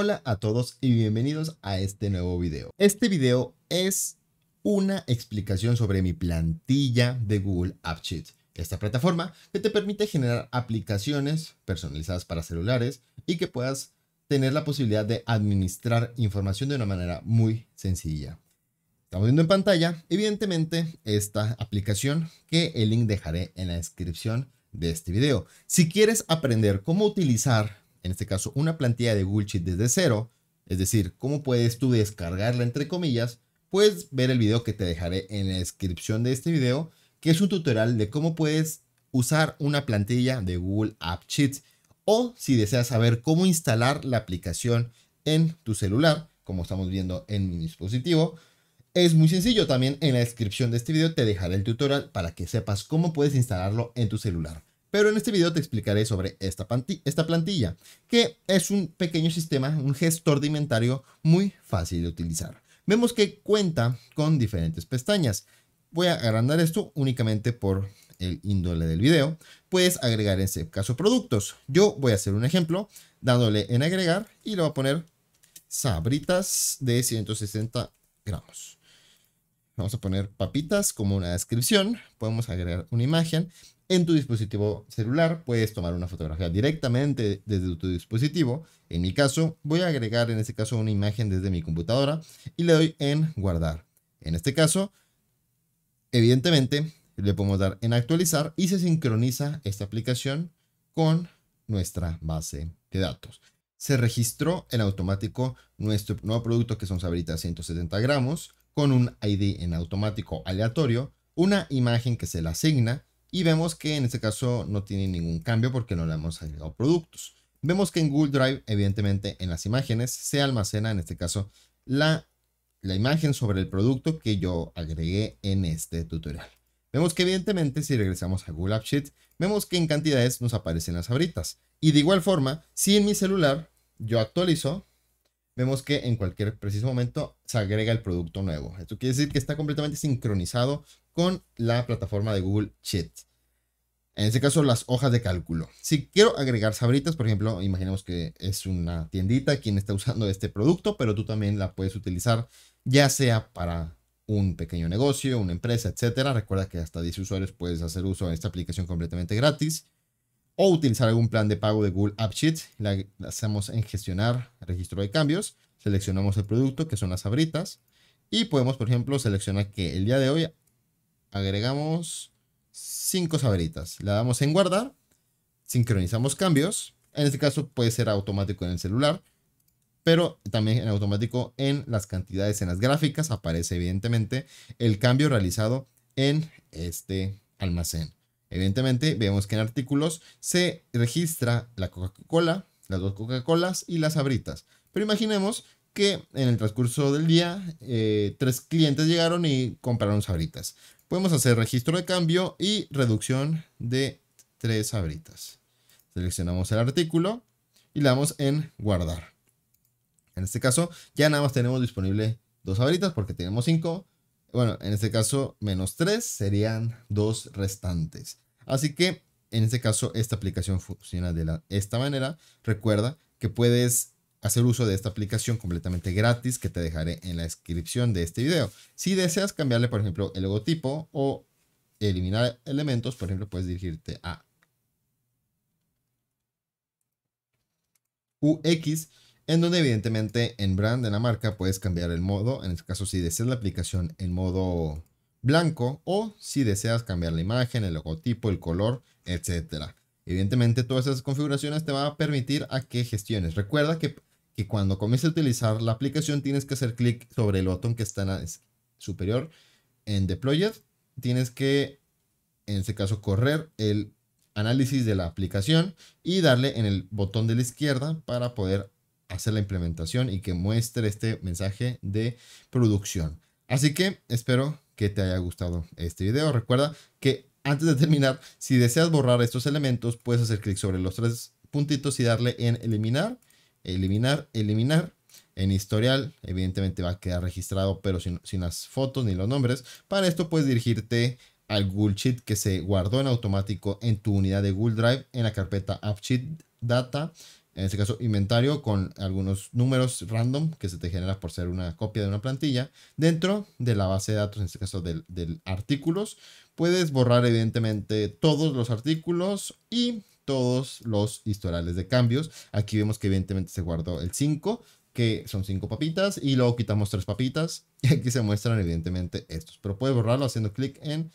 Hola a todos y bienvenidos a este nuevo video. Este video es una explicación sobre mi plantilla de Google AppSheet. esta plataforma que te permite generar aplicaciones personalizadas para celulares y que puedas tener la posibilidad de administrar información de una manera muy sencilla. Estamos viendo en pantalla, evidentemente, esta aplicación que el link dejaré en la descripción de este video. Si quieres aprender cómo utilizar en este caso, una plantilla de Google Sheets desde cero, es decir, cómo puedes tú descargarla entre comillas, puedes ver el video que te dejaré en la descripción de este video, que es un tutorial de cómo puedes usar una plantilla de Google App Sheets o si deseas saber cómo instalar la aplicación en tu celular, como estamos viendo en mi dispositivo, es muy sencillo. También en la descripción de este video te dejaré el tutorial para que sepas cómo puedes instalarlo en tu celular. Pero en este video te explicaré sobre esta, plantilla, que es un pequeño sistema, un gestor de inventario muy fácil de utilizar. Vemos que cuenta con diferentes pestañas. Voy a agrandar esto únicamente por el índole del video. Puedes agregar en ese caso productos. Yo voy a hacer un ejemplo dándole en agregar y le voy a poner sabritas de 160 gramos. Vamos a poner papitas como una descripción. Podemos agregar una imagen en tu dispositivo celular. Puedes tomar una fotografía directamente desde tu dispositivo. En mi caso, voy a agregar en este caso una imagen desde mi computadora y le doy en guardar. En este caso, evidentemente, le podemos dar en actualizar y se sincroniza esta aplicación con nuestra base de datos. Se registró en automático nuestro nuevo producto que son sabritas 170 gramos con un ID en automático aleatorio, una imagen que se le asigna y vemos que en este caso no tiene ningún cambio porque no le hemos agregado productos. Vemos que en Google Drive, evidentemente en las imágenes, se almacena en este caso la, la imagen sobre el producto que yo agregué en este tutorial. Vemos que evidentemente si regresamos a Google App vemos que en cantidades nos aparecen las abritas. Y de igual forma, si en mi celular yo actualizo, vemos que en cualquier preciso momento se agrega el producto nuevo. Esto quiere decir que está completamente sincronizado con la plataforma de Google Sheets. En este caso, las hojas de cálculo. Si quiero agregar sabritas, por ejemplo, imaginemos que es una tiendita quien está usando este producto, pero tú también la puedes utilizar ya sea para un pequeño negocio, una empresa, etcétera. Recuerda que hasta 10 usuarios puedes hacer uso de esta aplicación completamente gratis o utilizar algún plan de pago de Google App La, hacemos en gestionar registro de cambios. Seleccionamos el producto, que son las abritas. Y podemos, por ejemplo, seleccionar que el día de hoy agregamos cinco sabritas. Le damos en guardar. Sincronizamos cambios. En este caso puede ser automático en el celular. Pero también en automático en las cantidades, en las gráficas, aparece evidentemente el cambio realizado en este almacén. Evidentemente, vemos que en artículos se registra la Coca-Cola, las dos Coca-Colas y las abritas. Pero imaginemos que en el transcurso del día, eh, tres clientes llegaron y compraron sabritas. Podemos hacer registro de cambio y reducción de tres sabritas. Seleccionamos el artículo y le damos en guardar. En este caso, ya nada más tenemos disponible dos sabritas porque tenemos cinco bueno, en este caso, menos 3 serían 2 restantes. Así que, en este caso, esta aplicación funciona de esta manera. Recuerda que puedes hacer uso de esta aplicación completamente gratis que te dejaré en la descripción de este video. Si deseas cambiarle, por ejemplo, el logotipo o eliminar elementos, por ejemplo, puedes dirigirte a UX en donde evidentemente en brand, en la marca, puedes cambiar el modo, en este caso si deseas la aplicación en modo blanco o si deseas cambiar la imagen, el logotipo, el color, etcétera. Evidentemente todas esas configuraciones te van a permitir a que gestiones. Recuerda que, que cuando comiences a utilizar la aplicación tienes que hacer clic sobre el botón que está en la superior en Deployed. Tienes que, en este caso, correr el análisis de la aplicación y darle en el botón de la izquierda para poder hacer la implementación y que muestre este mensaje de producción. Así que espero que te haya gustado este video. Recuerda que antes de terminar, si deseas borrar estos elementos, puedes hacer clic sobre los tres puntitos y darle en eliminar, eliminar, eliminar. En historial, evidentemente va a quedar registrado, pero sin, las fotos ni los nombres. Para esto puedes dirigirte al Google Sheet que se guardó en automático en tu unidad de Google Drive en la carpeta sheet Data en este caso inventario con algunos números random que se te genera por ser una copia de una plantilla. Dentro de la base de datos, en este caso del, artículos, puedes borrar evidentemente todos los artículos y todos los historiales de cambios. Aquí vemos que evidentemente se guardó el 5, que son 5 papitas, y luego quitamos 3 papitas. Y aquí se muestran evidentemente estos, pero puedes borrarlo haciendo clic en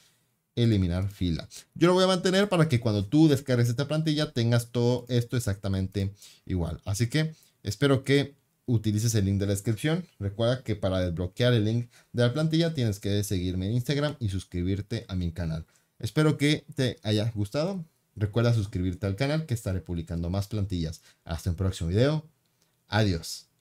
eliminar fila. Yo lo voy a mantener para que cuando tú descargues esta plantilla tengas todo esto exactamente igual. Así que espero que utilices el link de la descripción. Recuerda que para desbloquear el link de la plantilla tienes que seguirme en Instagram y suscribirte a mi canal. Espero que te haya gustado. Recuerda suscribirte al canal que estaré publicando más plantillas. Hasta un próximo video. Adiós.